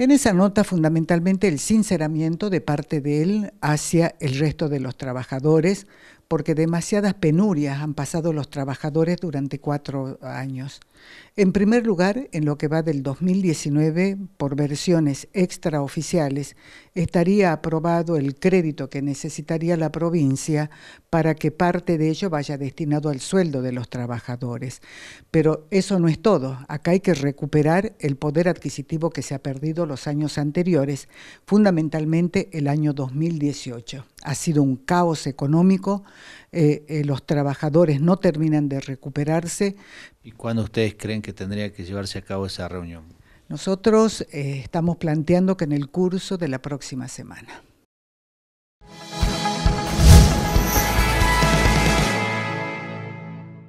En esa nota, fundamentalmente, el sinceramiento de parte de él hacia el resto de los trabajadores porque demasiadas penurias han pasado los trabajadores durante cuatro años. En primer lugar, en lo que va del 2019, por versiones extraoficiales, estaría aprobado el crédito que necesitaría la provincia para que parte de ello vaya destinado al sueldo de los trabajadores. Pero eso no es todo. Acá hay que recuperar el poder adquisitivo que se ha perdido los años anteriores, fundamentalmente el año 2018 ha sido un caos económico, eh, eh, los trabajadores no terminan de recuperarse. ¿Y cuándo ustedes creen que tendría que llevarse a cabo esa reunión? Nosotros eh, estamos planteando que en el curso de la próxima semana.